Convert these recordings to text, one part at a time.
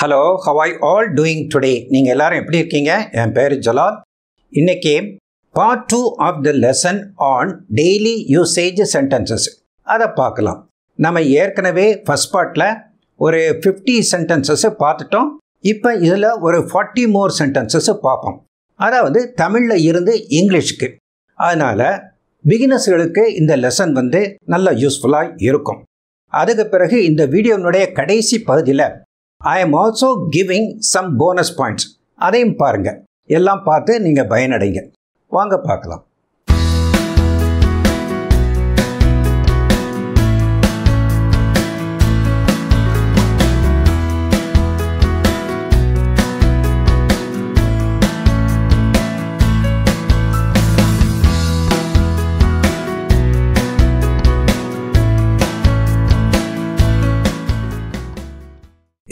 hello how are you all doing today நீங்கள் எல்லாரும் எப்படி இருக்கீங்க என் பேர் ஜலால் இன்றைக்கி part two of the lesson on daily usage sentences அதை பார்க்கலாம் நம்ம ஏற்கனவே ஃபஸ்ட் பார்ட்டில் ஒரு ஃபிஃப்டி சென்டென்சஸ்ஸை பார்த்துட்டோம் இப்போ இதில் ஒரு ஃபார்ட்டி மோர் சென்டென்சஸ்ஸை பார்ப்போம் அதாவது தமிழில் இருந்து இங்கிலீஷ்க்கு அதனால் பிகினர்ஸ்களுக்கு இந்த லெசன் வந்து நல்ல யூஸ்ஃபுல்லாக இருக்கும் அதுக்கு பிறகு இந்த வீடியோனுடைய கடைசி பகுதியில் I am also giving some bonus points அதையும் பாருங்கள் எல்லாம் பார்த்து நீங்கள் பயனடைங்க வாங்க பார்க்கலாம்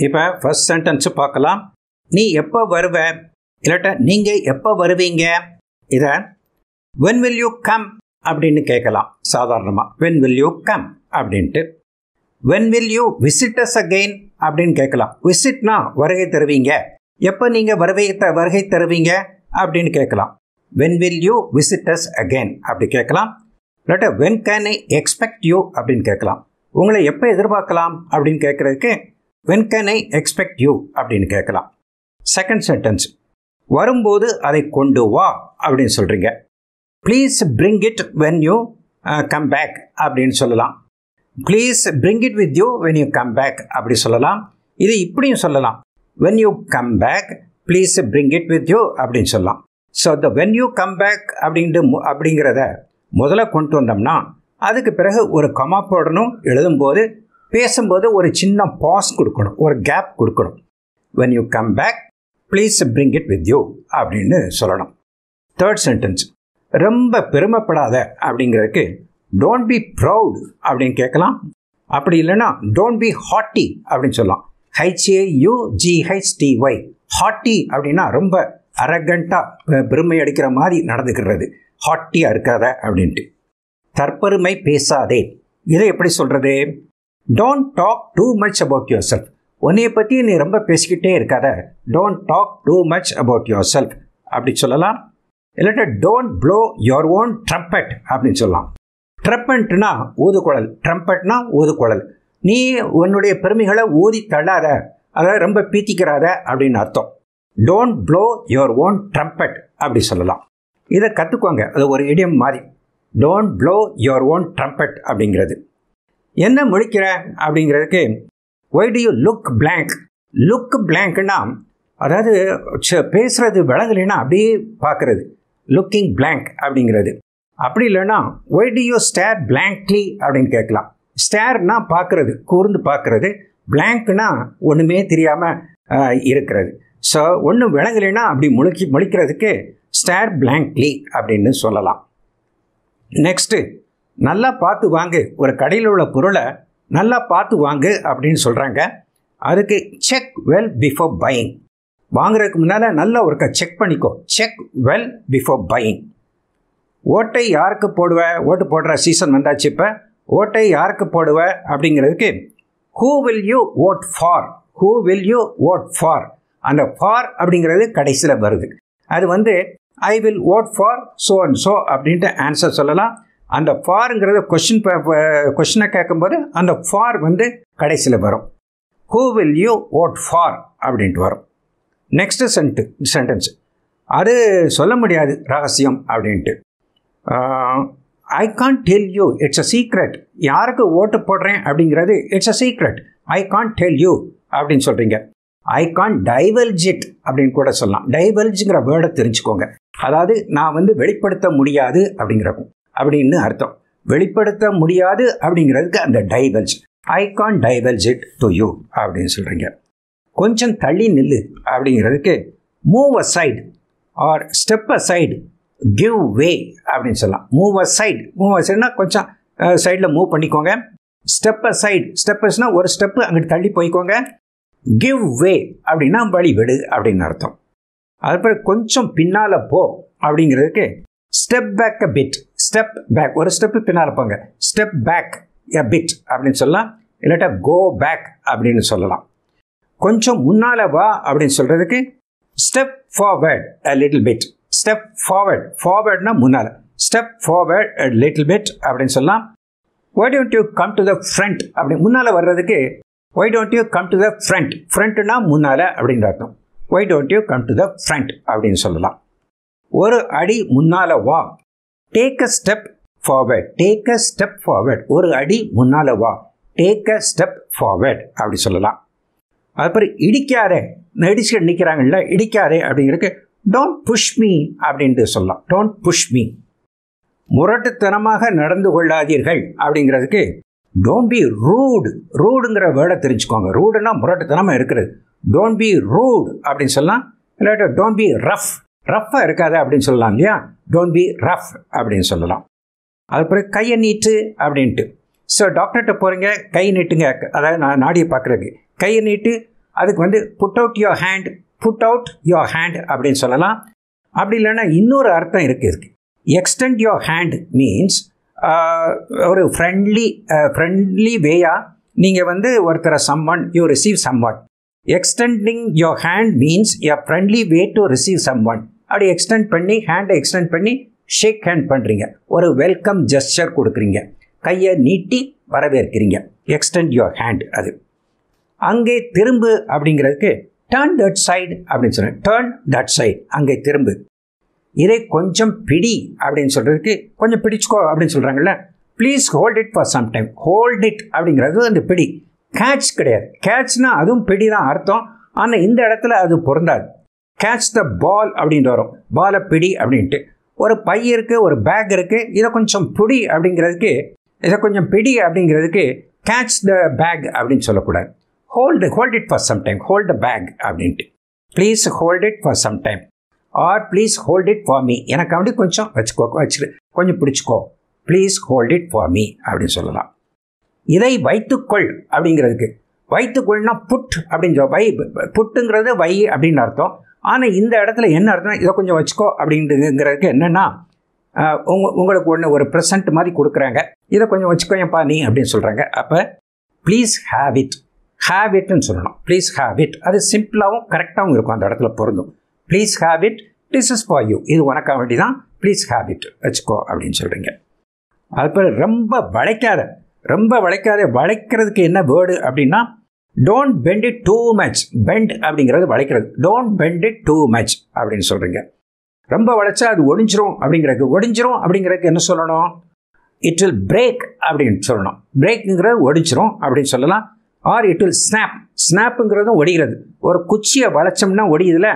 இப்போ ஃபஸ்ட் சென்டென்ஸு பார்க்கலாம் நீ எப்போ வருவ இல்லாட்ட நீங்கள் எப்போ வருவீங்க இதை வென் வில் யூ கம் அப்படின்னு கேட்கலாம் சாதாரணமாக வென் வில் யூ கம் அப்படின்ட்டு when will you visit us again அப்படின்னு கேட்கலாம் விசிட்னா வருகை தருவீங்க எப்போ நீங்கள் வருகை த வருகை தருவீங்க அப்படின்னு கேட்கலாம் when will you visit us again அப்படி கேட்கலாம் இல்லாட்ட when can I expect you அப்படின்னு கேட்கலாம் உங்களை எப்போ எதிர்பார்க்கலாம் அப்படின்னு கேட்குறதுக்கு when can I expect you அப்படின்னு கேட்கலாம் செகண்ட் சென்டென்ஸ் வரும்போது அதை கொண்டு வா அப்படின்னு சொல்கிறீங்க please bring it when you come back அப்படின்னு சொல்லலாம் please bring it with you when you come back அப்படி சொல்லலாம் இது இப்படியும் சொல்லலாம் when you come back please bring it with you அப்படின்னு சொல்லலாம் so the when you come back அப்படின்ட்டு அப்படிங்கிறத முதல்ல கொண்டு வந்தோம்னா அதுக்கு பிறகு ஒரு கமா போடணும் எழுதும்போது பேசும்போது ஒரு சின்ன பாஸ் கொடுக்கணும் ஒரு கேப் கொடுக்கணும் when you come back please bring it with you அப்படின்னு சொல்லணும் தேர்ட் சென்டென்ஸ் ரொம்ப பெருமைப்படாத அப்படிங்கிறதுக்கு டோன்ட் பி ப்ரவுட் அப்படின்னு கேட்கலாம் அப்படி இல்லைன்னா டோன்ட் பி ஹாட்டி அப்படின்னு சொல்லலாம் H A U G H T Y haughty அப்படின்னா ரொம்ப அரகண்ட்டாக பெருமை அடிக்கிற மாதிரி நடந்துக்கிறது ஹாட்டியாக இருக்காத அப்படின்ட்டு தற்பெருமை பேசாதே இதை எப்படி சொல்கிறது don't talk too much about yourself உன்னையை பற்றி நீ ரொம்ப பேசிக்கிட்டே இருக்காத don't talk too much about yourself அப்படி சொல்லலாம் இல்லாட்ட don't blow your own trumpet அப்படின்னு சொல்லலாம் ட்ரம்பட்னா குழல் ட்ரம்பட்னா குழல் நீ உன்னுடைய பெருமைகளை ஊதி தள்ளாத அதாவது ரொம்ப பீத்திக்கிறாத அப்படின்னு அர்த்தம் don't blow your own trumpet அப்படி சொல்லலாம் இதை கற்றுக்கோங்க அது ஒரு இடியம் மாதிரி don't blow your own trumpet அப்படிங்கிறது என்ன முழிக்கிற அப்படிங்கிறதுக்கு why do you look blank look பிளாங்க்னா அதாவது பேசுறது விலகலைன்னா அப்படியே பார்க்கறது லுக்கிங் பிளாங்க் அப்படிங்கிறது அப்படி இல்லைன்னா why do you stare blankly அப்படின்னு கேட்கலாம் ஸ்டேர்னா பார்க்கறது கூர்ந்து பார்க்கறது பிளாங்க்னா ஒன்றுமே தெரியாமல் இருக்கிறது ஸோ ஒன்றும் விளங்கலைன்னா அப்படி முழுக்கி முழிக்கிறதுக்கு ஸ்டேர் பிளாங்க்லி அப்படின்னு சொல்லலாம் நெக்ஸ்ட்டு நல்லா பார்த்து வாங்கு ஒரு கடையில் உள்ள பொருளை நல்லா பார்த்து வாங்கு அப்படின்னு சொல்கிறாங்க அதுக்கு செக் வெல் பிஃபோர் பையிங் வாங்குறதுக்கு முன்னால் நல்லா ஒருக்க செக் பண்ணிக்கோ செக் வெல் பிஃபோர் பையிங் ஓட்டை யாருக்கு போடுவ ஓட்டு போடுற சீசன் வந்தாச்சு இப்போ ஓட்டை யாருக்கு போடுவ அப்படிங்கிறதுக்கு who will you vote for who will you vote for அந்த ஃபார் அப்படிங்கிறது கடைசியில் வருது அது வந்து I will vote for so and so அப்படின்ட்டு ஆன்சர் சொல்லலாம் அந்த ஃபாருங்கிறத கொஷின் கொஷினை கேட்கும்போது அந்த ஃபார் வந்து கடைசியில் வரும் who will you vote for அப்படின்ட்டு வரும் நெக்ஸ்ட்டு சென்ட்டு சென்டென்ஸ் அது சொல்ல முடியாது ரகசியம் அப்படின்ட்டு I can't tell you it's a secret யாருக்கு ஓட்டு போடுறேன் அப்படிங்கிறது it's a secret I can't tell you அப்படின்னு சொல்கிறீங்க ஐ கான் டைவல்ஜிட் அப்படின்னு கூட சொல்லலாம் டைவல்ஜுங்கிற வேர்டை தெரிஞ்சுக்கோங்க அதாவது நான் வந்து வெளிப்படுத்த முடியாது அப்படிங்கிறக்கும் அப்படின்னு அர்த்தம் வெளிப்படுத்த முடியாது அப்படிங்கிறதுக்கு அந்த divulge I can't divulge it to you அப்படின்னு சொல்கிறீங்க கொஞ்சம் தள்ளி நில்லு அப்படிங்கிறதுக்கு move aside or step aside give way அப்படின்னு சொல்லலாம் மூவ் அ சைடு மூவ் அ சைடுனா கொஞ்சம் சைடில் மூவ் பண்ணிக்கோங்க ஸ்டெப் அ சைடு ஸ்டெப்பஸ்னால் ஒரு ஸ்டெப்பு அங்கிட்டு தள்ளி போய்க்கோங்க கிவ் வே அப்படின்னா வழி விடு அப்படின்னு அர்த்தம் அதுக்கப்புறம் கொஞ்சம் பின்னால் போ அப்படிங்கிறதுக்கு step back a bit step back ஒரு ஸ்டெப் பின்னால் இருப்பாங்க ஸ்டெப் பேக் எ பிட் அப்படின்னு சொல்லலாம் இல்லாட்டா கோ பேக் அப்படின்னு சொல்லலாம் கொஞ்சம் முன்னால் வா அப்படின்னு சொல்கிறதுக்கு step forward a little bit step forward ஃபார்வேர்ட்னா முன்னால் step forward a little bit அப்படின்னு சொல்லலாம் why don't you come to the front அப்படி முன்னால் வர்றதுக்கு why don't you come to the front ஃப்ரண்ட்னா முன்னால் அப்படின்னு அர்த்தம் why don't you come to the front அப்படின்னு சொல்லலாம் ஒரு அடி முன்னால வா take a step forward take a step forward ஒரு அடி முன்னால வா டேக் அ ஸ்டெப் ஃபார்வேர்ட் அப்படி சொல்லலாம் அதுக்கப்புறம் இடிக்காரே நடிச்சு நிற்கிறாங்கல்ல இடிக்காரே அப்படிங்கிறதுக்கு டோன்ட் புஷ் மீ அப்படின்ட்டு சொல்லலாம் டோன்ட் புஷ் மீ முரட்டுத்தனமாக நடந்து கொள்ளாதீர்கள் அப்படிங்கிறதுக்கு டோன்ட் பி ரூடு ரூடுங்கிற வேர்டை தெரிஞ்சுக்கோங்க ரூடுன்னா முரட்டுத்தனமாக இருக்கிறது டோன்ட் பி ரூடு அப்படின்னு சொல்லலாம் இல்லாட்டி டோன்ட் பி ரஃப் ரஃப்பாக இருக்காது அப்படின்னு சொல்லலாம் இல்லையா டோன்ட் பி ரஃப் அப்படின்னு சொல்லலாம் அது பிறகு கையை நீட்டு அப்படின்ட்டு ஸோ டாக்டர்கிட்ட போகிறீங்க கை நீட்டுங்க அதாவது நான் நாடியை பார்க்குறதுக்கு கையை நீட்டு அதுக்கு வந்து put out your hand put out your hand அப்படின்னு சொல்லலாம் அப்படி இல்லைன்னா இன்னொரு அர்த்தம் இருக்குது இருக்குது எக்ஸ்டெண்ட் யோர் ஹேண்ட் மீன்ஸ் ஒரு ஃப்ரெண்ட்லி ஃப்ரெண்ட்லி வேயாக நீங்கள் வந்து ஒருத்தரை summon you receive someone extending your hand means a friendly way to receive someone அப்படி எக்ஸ்டெண்ட் பண்ணி ஹேண்டை எக்ஸ்டெண்ட் பண்ணி ஷேக் ஹேண்ட் பண்ணுறீங்க ஒரு வெல்கம் ஜெஸ்டர் கொடுக்குறீங்க கையை நீட்டி வரவேற்கிறீங்க எக்ஸ்டெண்ட் யுவர் ஹேண்ட் அது அங்கே திரும்பு அப்படிங்கிறதுக்கு டேர்ன் தட் சைடு அப்படின்னு சொல்கிறேன் டேர்ன் தட் சைடு அங்கே திரும்பு இதை கொஞ்சம் பிடி அப்படின்னு சொல்கிறதுக்கு கொஞ்சம் பிடிச்சுக்கோ அப்படின்னு சொல்கிறாங்கல்ல please hold it for some time hold it அப்படிங்கிறது அந்த பிடி கேட்ச் கிடையாது கேட்ச்னால் அதுவும் பிடி தான் அர்த்தம் ஆனால் இந்த இடத்துல அது பொருந்தாது கேட்ச் த பால் அப்படின்ட்டு வரும் பாலை பிடி அப்படின்ட்டு ஒரு பை இருக்குது ஒரு பேக் இருக்குது இதை கொஞ்சம் பிடி அப்படிங்கிறதுக்கு இதை கொஞ்சம் பிடி அப்படிங்கிறதுக்கு கேட்ச் த பேக் அப்படின்னு சொல்லக்கூடாது hold hold it for some time hold the bag அப்படின்ட்டு please hold it for some time or please hold it for me எனக்கு அப்படி கொஞ்சம் வச்சுக்கோ வச்சு கொஞ்சம் பிடிச்சிக்கோ please hold it for me அப்படின்னு சொல்லலாம் இதை வைத்துக்கொள் அப்படிங்கிறதுக்கு வைத்துக்கொள்னா புட் அப்படின்னு சொல் வை புட்டுங்கிறது வை அப்படின்னு அர்த்தம் ஆனால் இந்த இடத்துல என்ன அர்த்தம் இதை கொஞ்சம் வச்சுக்கோ அப்படின்ட்டுங்கிறதுக்கு என்னென்னா உங்க உங்களுக்கு ஒன்று ஒரு ப்ரெசன்ட் மாதிரி கொடுக்குறாங்க இதை கொஞ்சம் வச்சுக்கோயப்பா நீ அப்படின்னு சொல்கிறாங்க அப்போ ப்ளீஸ் ஹேவ் இட் ஹேவ் இட்னு சொல்லணும் ப்ளீஸ் ஹேவ் இட் அது சிம்பிளாகவும் கரெக்டாகவும் இருக்கும் அந்த இடத்துல பொருந்தும் please have it this is for you இது உனக்காக வேண்டி தான் ப்ளீஸ் ஹேவ் இட் வச்சுக்கோ அப்படின்னு சொல்கிறீங்க அதுபோல் ரொம்ப வளைக்காத ரொம்ப வளைக்காத வளைக்கிறதுக்கு என்ன வேர்டு அப்படின்னா don't bend it too much bend அப்படிங்கிறது வளைக்கிறது don't bend it too much அப்படின்னு சொல்கிறீங்க ரொம்ப வளைச்சா அது ஒடிஞ்சிரும் அப்படிங்கிறது ஒடிஞ்சிரும் அப்படிங்கிறதுக்கு என்ன சொல்லணும் இட் வில் பிரேக் அப்படின்னு சொல்லணும் பிரேக்குங்கிறது ஒடிச்சிரும் அப்படின்னு சொல்லலாம் ஆர் இட் வில் ஸ்னாப் ஸ்னாப்புங்கிறதும் ஒடிகிறது ஒரு குச்சியை வளைச்சோம்னா ஒடியுதுல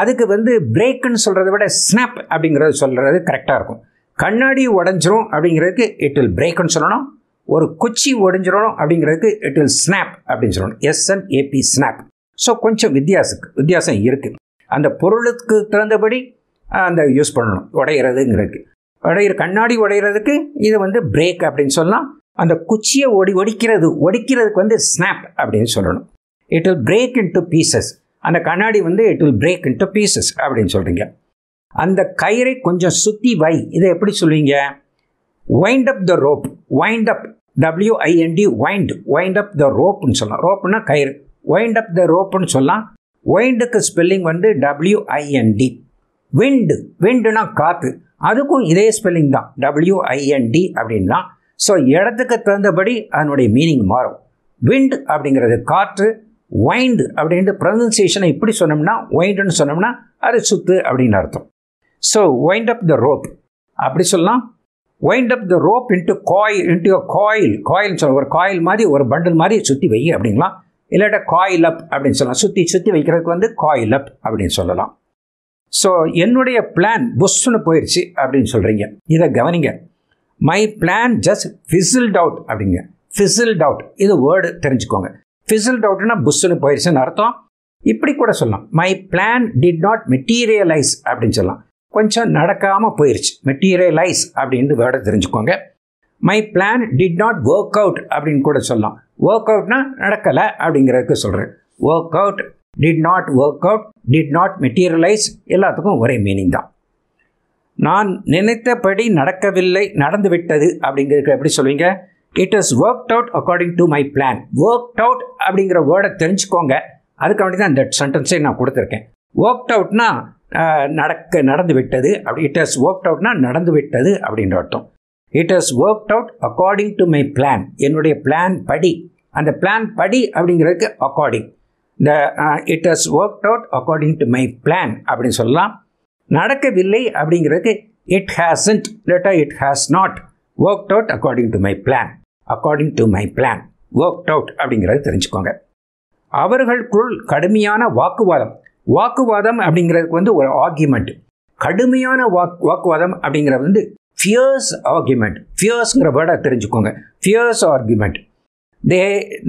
அதுக்கு வந்து பிரேக்குன்னு சொல்கிறத விட ஸ்னாப் அப்படிங்கிறது சொல்கிறது கரெக்டாக இருக்கும் கண்ணாடி உடஞ்சிரும் அப்படிங்கிறதுக்கு இட் வில் பிரேக்குன்னு சொல்லணும் ஒரு குச்சி உடைஞ்சிடணும் அப்படிங்கிறதுக்கு இட் வில் ஸ்னாப் அப்படின்னு சொல்லணும் ஏபி ஸ்னாப் ஸோ கொஞ்சம் வித்தியாசத்துக்கு வித்தியாசம் இருக்குது அந்த பொருளுக்கு தகுந்தபடி அந்த யூஸ் பண்ணணும் உடையிறதுங்கிறதுக்கு உடையிற கண்ணாடி உடையிறதுக்கு இது வந்து பிரேக் அப்படின்னு சொல்லலாம் அந்த குச்சியை ஒடி ஒடிக்கிறது ஒடிக்கிறதுக்கு வந்து ஸ்னாப் அப்படின்னு சொல்லணும் it will break into pieces அந்த கண்ணாடி வந்து it will break into pieces அப்படின்னு சொல்கிறீங்க அந்த கயிறை கொஞ்சம் சுற்றி வை இதை எப்படி சொல்லுவீங்க wind up the rope wind up W I N D wind wind up the ரோப்னு சொல்லலாம் ரோப்னா கயிறு வைண்ட் அப் த ரோப்னு சொல்லலாம் வைண்டுக்கு ஸ்பெல்லிங் வந்து டபிள்யூஐஎன்டி விண்டு விண்டுனா காற்று அதுக்கும் இதே ஸ்பெல்லிங் தான் டபிள்யூஐஎன்டி அப்படின்னா ஸோ இடத்துக்கு தகுந்தபடி அதனுடைய மீனிங் மாறும் விண்டு அப்படிங்கிறது காற்று வைண்டு அப்படின்ட்டு ப்ரொனன்சியேஷனை இப்படி சொன்னோம்னா வைண்டுன்னு சொன்னோம்னா அது சுத்து அப்படின்னு அர்த்தம் so wind up the rope அப்படி சொல்லலாம் wind up the rope into coil into coil காயில்னு சொல்லலாம் ஒரு காயில் மாதிரி ஒரு பண்டில் மாதிரி சுற்றி வை அப்படிங்களா இல்லாட்ட காயில் அப் அப்படின்னு சொல்லலாம் சுற்றி சுற்றி வைக்கிறதுக்கு வந்து காயில் அப் அப்படின்னு சொல்லலாம் ஸோ என்னுடைய பிளான் புஷ்ஷுன்னு போயிடுச்சு அப்படின்னு சொல்கிறீங்க இதை கவனிங்க my plan just fizzled out அப்படிங்க ஃபிசில்ட் அவுட் இது வேர்டு தெரிஞ்சுக்கோங்க ஃபிசில்ட் அவுட்னா புஷ்ஷுன்னு போயிடுச்சுன்னு அர்த்தம் இப்படி கூட சொல்லலாம் my plan did not materialize அப்படின்னு சொல்லலாம் கொஞ்சம் நடக்காமல் போயிடுச்சு மெட்டீரியலைஸ் அப்படின்னு வேர்டை தெரிஞ்சுக்கோங்க my plan did not work out அப்படின்னு கூட சொல்லலாம் ஒர்க் அவுட்னா நடக்கலை அப்படிங்கிறதுக்கு சொல்கிறேன் work out did not work out did not materialize எல்லாத்துக்கும் ஒரே மீனிங் தான் நான் நினைத்தபடி நடக்கவில்லை நடந்துவிட்டது அப்படிங்கிறதுக்கு எப்படி சொல்லுவீங்க it is work out according to my plan work out அப்படிங்கிற வேர்டை தெரிஞ்சுக்கோங்க அதுக்காண்டி வேண்டி தான் இந்த சென்டென்ஸை நான் கொடுத்துருக்கேன் ஒர்க் அவுட்னா நடக்க நடந்து விட்டது அப்படி இட் ஹஸ் ஒர்க் அவுட்னா நடந்து விட்டது அப்படின்ற அர்த்தம் it has work out according to my plan என்னுடைய பிளான் படி அந்த பிளான் படி அப்படிங்கிறதுக்கு அக்கார்டிங் இந்த it has work out according to my plan அப்படின்னு சொல்லலாம் நடக்கவில்லை அப்படிங்கிறதுக்கு இட் ஹேசன்ட் லேட்டா it has not work out according to my plan according to my plan work out அப்படிங்கிறது தெரிஞ்சுக்கோங்க அவர்களுக்குள் கடுமையான வாக்குவாதம் வாக்குவாதம் அப்படிங்கிறதுக்கு வந்து ஒரு ஆர்கியூமெண்ட் கடுமையான வாக் வாக்குவாதம் அப்படிங்கிறது வந்து ஃபியர்ஸ் ஆர்கியூமெண்ட் ஃபியர்ஸ்ங்கிற வேர்டை தெரிஞ்சுக்கோங்க fierce argument they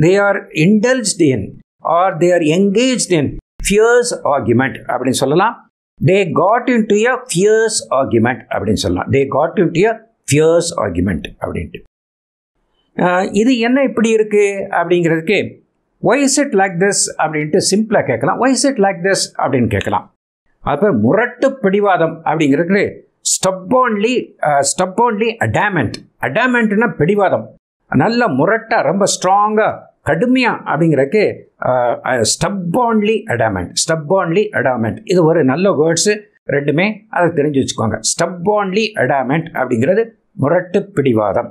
they are indulged in or they are engaged in fierce argument அப்படின்னு சொல்லலாம் they got into fierce argument அப்படின்னு சொல்லலாம் they got into fierce argument அப்படின்ட்டு இது என்ன இப்படி இருக்குது அப்படிங்கிறதுக்கு why is it like this அப்படின்ட்டு சிம்பிளாக கேட்கலாம் why is it like this அப்படின்னு கேட்கலாம் அது பேர் முரட்டு பிடிவாதம் அப்படிங்கிறது ஸ்டப்போன்லி ஸ்டப்போன்லி அடாமெண்ட் அடாமெண்ட்னா பிடிவாதம் நல்ல முரட்டாக ரொம்ப ஸ்ட்ராங்காக கடுமையாக அப்படிங்கிறக்கு ஸ்டப்போன்லி அடாமெண்ட் ஸ்டப்போன்லி அடாமெண்ட் இது ஒரு நல்ல வேர்ட்ஸு ரெண்டுமே அதை தெரிஞ்சு வச்சுக்கோங்க ஸ்டப்போன்லி அடாமெண்ட் அப்படிங்கிறது முரட்டு பிடிவாதம்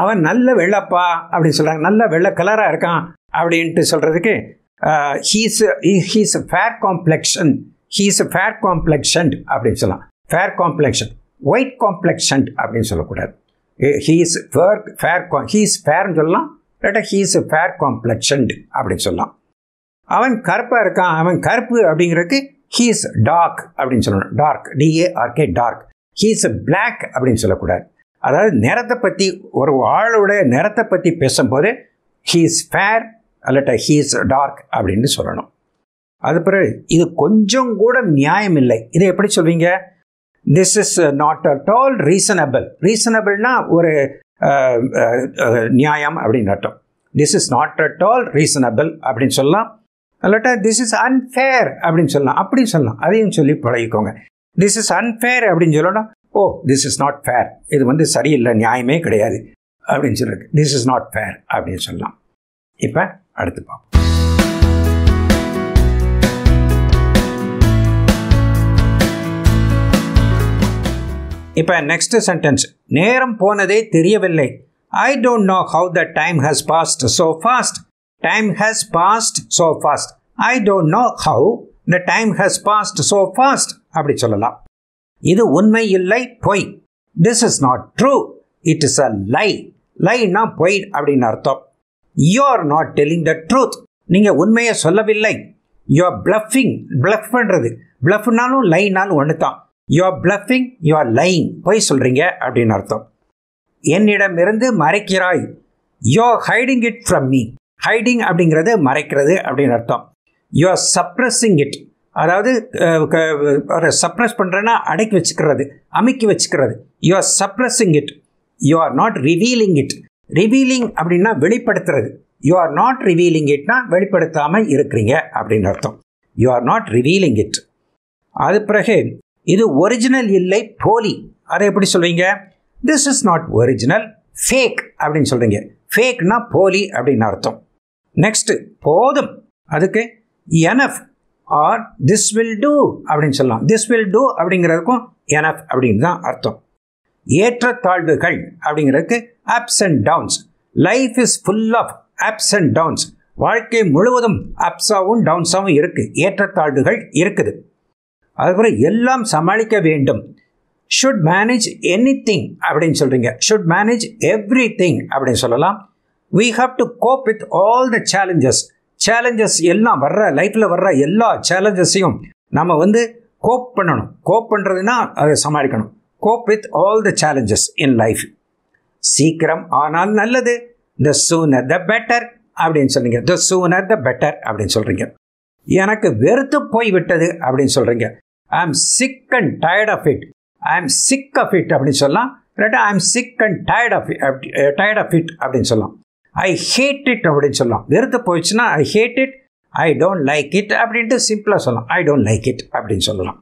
அவன் நல்ல வெள்ளப்பா அப்படின்னு சொல்கிறாங்க நல்ல வெள்ளை கலராக இருக்கான் அப்படின்ட்டு சொல்கிறதுக்கு he's he's fair complexion he's fair complexion அப்படின்னு சொல்லலாம் ஃபேர் காம்ப்ளெக்ஷன் ஒயிட் காம்ப்ளெக்ஷன் அப்படின்னு சொல்லக்கூடாது ஹீஸ் ஃபேர் ஃபேர் காம் ஹீஸ் ஃபேர்னு சொல்லலாம் இல்லாட்டா ஹீஸ் ஃபேர் காம்ப்ளெக்ஷன்ட் அப்படின்னு சொல்லலாம் அவன் கருப்பாக இருக்கான் அவன் கருப்பு அப்படிங்கிறதுக்கு ஹீஸ் டார்க் அப்படின்னு சொல்லணும் dark D A R K dark he's black அப்படின்னு சொல்லக்கூடாது அதாவது நிறத்தை பற்றி ஒரு ஆளுடைய நிறத்தை பற்றி பேசும்போது ஹீஸ் ஃபேர் அல்லட்ட ஹீஸ் டார்க் அப்படின்னு சொல்லணும் அது பிறகு இது கொஞ்சம் கூட நியாயம் இல்லை இதை எப்படி சொல்வீங்க this is not at all reasonable ரீசனபிள்னா ஒரு நியாயம் அப்படின்னு அர்த்தம் this is not at all reasonable அப்படின்னு சொல்லலாம் அல்லாட்டா திஸ் இஸ் அன்ஃபேர் அப்படின்னு சொல்லலாம் அப்படின்னு சொல்லலாம் அதையும் சொல்லி பழகிக்கோங்க திஸ் இஸ் அன்ஃபேர் அப்படின்னு சொல்லணும் oh this is not fair இது வந்து சரியில்லை நியாயமே கிடையாது அப்படின்னு சொல்லிருக்கு திஸ் இஸ் நாட் ஃபேர் அப்படின்னு சொல்லலாம் இப்போ அடுத்து பார்ப்போம் இப்போ நெக்ஸ்ட் சென்டென்ஸ் நேரம் போனதே தெரியவில்லை I don't know how the time has passed so fast time has passed so fast I don't know how the time has passed so fast அப்படி சொல்லலாம் இது உண்மை இல்லை பொய் this is not true it is a lie லைனா பொய் அப்படின்னு அர்த்தம் you are not telling the truth நீங்கள் உண்மையை சொல்லவில்லை யூ ஆர் பிளஃபிங் பிளஃப் பண்ணுறது பிளஃப்னாலும் லைனாலும் ஒன்று தான் you are bluffing you are lying பொய் சொல்கிறீங்க அப்படின்னு அர்த்தம் என்னிடமிருந்து மறைக்கிறாய் you are hiding it from me hiding அப்படிங்கிறது மறைக்கிறது அப்படின்னு அர்த்தம் யூ ஆர் சப்ரஸிங் இட் அதாவது சப்ரஸ் பண்ணுறேன்னா அடக்கி வச்சுக்கிறது அமைக்கி வச்சுக்கிறது you are suppressing it you are not revealing it revealing அப்படின்னா வெளிப்படுத்துறது யூ ஆர் நாட் ரிவீலிங் இட்னா வெளிப்படுத்தாமல் இருக்கிறீங்க அப்படின்னு அர்த்தம் you are not revealing it அது பிறகு இது ஒரிஜினல் இல்லை போலி அதை எப்படி சொல்வீங்க this is not original fake அப்படின்னு சொல்கிறீங்க ஃபேக்னா போலி அப்படின்னு அர்த்தம் நெக்ஸ்ட்டு போதும் அதுக்கு enough or this will do அப்படின்னு சொல்லலாம் திஸ் வில் டூ அப்படிங்கிறதுக்கும் எனஃப் அப்படின்னு தான் அர்த்தம் ஏற்றத்தாழ்வுகள் அப்படிங்கிறதுக்கு ups and downs life is full of ups and downs வாழ்க்கை முழுவதும் அப்ஸாகவும் டவுன்ஸாகவும் இருக்குது ஏற்றத்தாழ்வுகள் இருக்குது அதுக்கப்புறம் எல்லாம் சமாளிக்க வேண்டும் ஷுட் மேனேஜ் எனி திங் அப்படின்னு சொல்கிறீங்க ஷுட் மேனேஜ் எவ்ரி திங் அப்படின்னு சொல்லலாம் we have to cope with all the challenges challenges எல்லாம் வர்ற லைஃப்பில் வர்ற எல்லா சேலஞ்சஸையும் நம்ம வந்து கோப் பண்ணணும் கோப் பண்ணுறதுன்னா அதை சமாளிக்கணும் cope with all the challenges in life சீக்கிரம் ஆனால் நல்லது த சூனர் த பெட்டர் அப்படின்னு சொல்கிறீங்க த சூனர் த பெட்டர் அப்படின்னு சொல்கிறீங்க எனக்கு வெறுத்து போய் விட்டது அப்படின்னு சொல்கிறீங்க I am sick and tired of it I am sick of it அப்படின்னு சொல்லலாம் இல்லாட்டா I am sick and tired of tired of it அப்படின்னு சொல்லலாம் ஐ ஹேட் இட் அப்படின்னு சொல்லலாம் வெறுத்து போயிடுச்சுன்னா I hate it I don't like it அப்படின்ட்டு சிம்பிளாக சொல்லலாம் ஐ டோன்ட் லைக் இட் அப்படின்னு சொல்லலாம்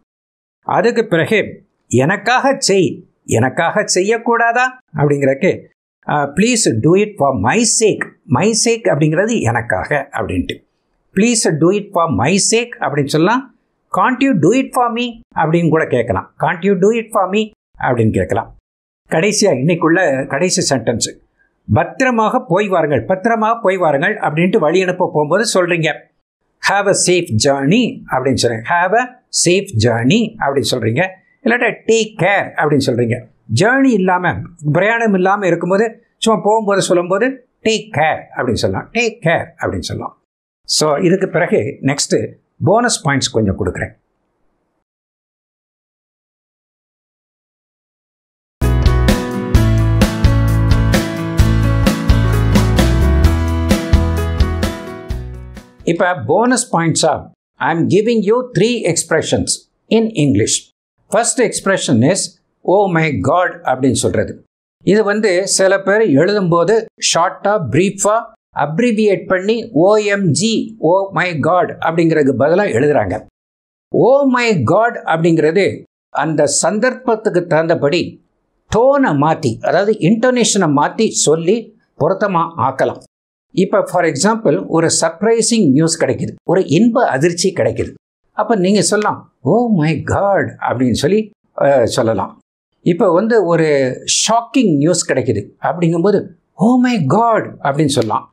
அதுக்கு பிறகு எனக்காக செய் எனக்காக செய்யக்கூடாதா அப்படிங்கிறக்கு please do it for my sake my sake அப்படிங்கிறது எனக்காக அப்படின்ட்டு please do it for my sake அப்படின்னு சொல்லலாம் can't you do it for me அப்படின்னு கூட கேட்கலாம் can't you do it for me அப்படின்னு கேட்கலாம் கடைசியாக இன்னைக்குள்ள கடைசி சென்டென்ஸு பத்திரமாக போய் வாருங்கள் பத்திரமாக போய் வாருங்கள் அப்படின்ட்டு வழி அனுப்ப போகும்போது சொல்கிறீங்க ஹாவ் அ சேஃப் ஜேர்னி அப்படின்னு சொல்கிறீங்க ஹாவ் அ சேஃப் ஜேர்னி அப்படின்னு சொல்கிறீங்க இல்லாட்டா டேக் கேர் அப்படின்னு சொல்கிறீங்க ஜேர்னி இல்லாமல் பிரயாணம் இல்லாமல் இருக்கும்போது சும்மா போகும்போது சொல்லும்போது டேக் கேர் அப்படின்னு சொல்லலாம் டேக் கேர் அப்படின்னு சொல்லலாம் ஸோ இதுக்கு பிறகு நெக்ஸ்ட்டு போனஸ் பாயிண்ட்ஸ் கொஞ்சம் கொடுக்குறேன் இப்போ போனஸ் பாயிண்ட்ஸாக I am giving you three expressions in English first expression is oh my God அப்படின்னு சொல்கிறது இது வந்து சில பேர் எழுதும்போது ஷார்ட்டாக ப்ரீஃபாக அப்ரிவியேட் பண்ணி OMG oh oh my God அப்படிங்கிறதுக்கு பதிலாக எழுதுகிறாங்க ஓ oh மை காட் அப்படிங்கிறது அந்த சந்தர்ப்பத்துக்கு தகுந்தபடி டோனை மாற்றி அதாவது இன்டோனேஷனை மாற்றி சொல்லி பொருத்தமாக ஆக்கலாம் இப்போ ஃபார் எக்ஸாம்பிள் ஒரு சர்ப்ரைசிங் நியூஸ் கிடைக்கிது ஒரு இன்ப அதிர்ச்சி கிடைக்கிது அப்போ நீங்கள் சொல்லலாம் ஓ மை காட் அப்படின்னு சொல்லி சொல்லலாம் இப்போ வந்து ஒரு ஷாக்கிங் நியூஸ் கிடைக்கிது அப்படிங்கும்போது ஓ மை காட் அப்படின்னு சொல்லலாம்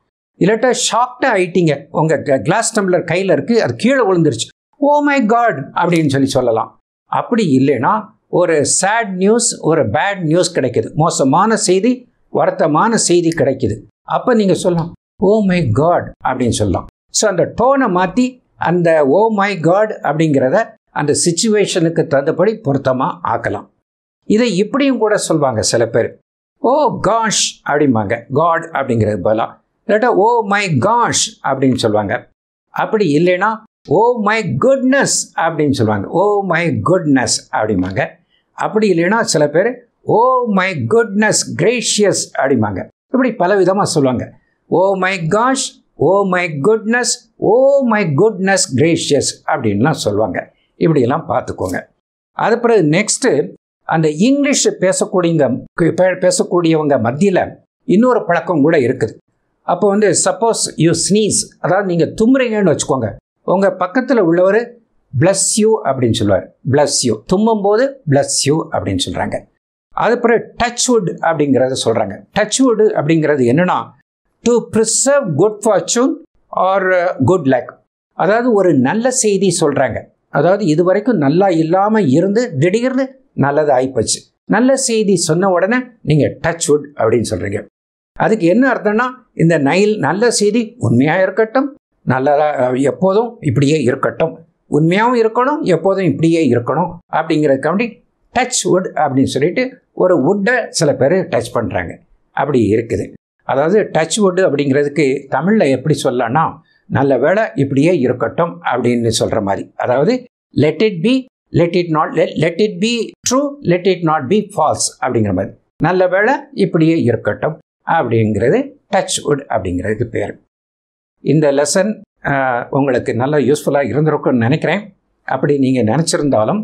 இல்லாட்டா ஷாக்டாக ஆயிட்டீங்க உங்கள் கிளாஸ் டம்ளர் கையில் இருக்குது அது கீழே விழுந்துருச்சு ஓ மை காட் அப்படின்னு சொல்லி சொல்லலாம் அப்படி இல்லைன்னா ஒரு சேட் நியூஸ் ஒரு பேட் நியூஸ் கிடைக்கிது மோசமான செய்தி வருத்தமான செய்தி கிடைக்கிது அப்போ நீங்கள் சொல்லலாம் ஓ மை காட் அப்படின்னு சொல்லலாம் ஸோ அந்த டோனை மாற்றி அந்த ஓ மை காட் அப்படிங்கிறத அந்த சுச்சுவேஷனுக்கு தகுந்தபடி பொருத்தமாக ஆக்கலாம் இதை இப்படியும் கூட சொல்லுவாங்க சில பேர் ஓ oh காஷ் அப்படிம்பாங்க காட் அப்படிங்கிறது பதிலாக இல்லாட்டா ஓ மை காஷ் அப்படின்னு சொல்லுவாங்க அப்படி இல்லைன்னா ஓ மை குட்னஸ் அப்படின்னு சொல்லுவாங்க ஓ oh மை குட்னஸ் அப்படிம்பாங்க அப்படி இல்லைன்னா சில பேர் ஓ மை குட்னஸ் கிரேஷியஸ் அப்படிம்பாங்க இப்படி பல விதமாக சொல்லுவாங்க oh my gosh oh my goodness oh my goodness gracious அப்படின்லாம் சொல்லுவாங்க இப்படியெல்லாம் பார்த்துக்கோங்க அது பிறகு நெக்ஸ்ட்டு அந்த இங்கிலீஷ் பேசக்கூடியங்க பேசக்கூடியவங்க மத்தியில் இன்னொரு பழக்கம் கூட இருக்குது அப்போ வந்து சப்போஸ் யூ ஸ்னீஸ் அதாவது நீங்கள் தும்புறீங்கன்னு வச்சுக்கோங்க உங்கள் பக்கத்தில் உள்ளவர் பிளஸ் யூ அப்படின்னு சொல்லுவார் பிளஸ் யூ தும்பும் போது பிளஸ் யூ அப்படின்னு சொல்கிறாங்க அது பிறகு டச் வுட் அப்படிங்கிறத சொல்கிறாங்க டச் வுட் அப்படிங்கிறது என்னென்னா to preserve good fortune or good luck அதாவது ஒரு நல்ல செய்தி சொல்கிறாங்க அதாவது இது வரைக்கும் நல்லா இல்லாமல் இருந்து திடீர்னு நல்லது ஆயிப்போச்சு நல்ல செய்தி சொன்ன உடனே நீங்கள் டச் உட் அப்படின்னு சொல்கிறீங்க அதுக்கு என்ன அர்த்தம்னா இந்த நைல் நல்ல செய்தி உண்மையாக இருக்கட்டும் நல்லதாக எப்போதும் இப்படியே இருக்கட்டும் உண்மையாகவும் இருக்கணும் எப்போதும் இப்படியே இருக்கணும் அப்படிங்கிறதுக்காண்டி டச் உட் அப்படின்னு சொல்லிட்டு ஒரு வுட்டை சில பேர் டச் பண்ணுறாங்க அப்படி இருக்குது அதாவது டச் வுட்டு அப்படிங்கிறதுக்கு தமிழில் எப்படி சொல்லலாம்னா நல்ல வேலை இப்படியே இருக்கட்டும் அப்படின்னு சொல்கிற மாதிரி அதாவது let it be let it not let let it be true let it not be false அப்படிங்கிற மாதிரி நல்ல வேலை இப்படியே இருக்கட்டும் அப்படிங்கிறது டச் வுட் அப்படிங்கிறதுக்கு பேர் இந்த லெசன் உங்களுக்கு நல்ல யூஸ்ஃபுல்லாக இருந்திருக்கும்னு நினைக்கிறேன் அப்படி நீங்கள் நினச்சிருந்தாலும்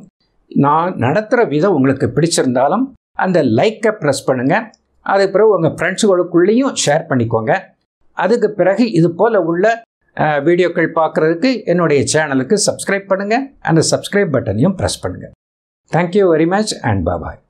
நான் நடத்துகிற விதம் உங்களுக்கு பிடிச்சிருந்தாலும் அந்த லைக்கை ப்ரெஸ் பண்ணுங்கள் அதுக்கு பிறகு உங்கள் ஃப்ரெண்ட்ஸுகளுக்குள்ளேயும் ஷேர் பண்ணிக்கோங்க அதுக்கு பிறகு இது போல் உள்ள வீடியோக்கள் பார்க்குறதுக்கு என்னுடைய சேனலுக்கு சப்ஸ்கிரைப் பண்ணுங்கள் அந்த சப்ஸ்கிரைப் பட்டனையும் ப்ரெஸ் பண்ணுங்கள் தேங்க்யூ வெரி மச் அண்ட் பாபாய்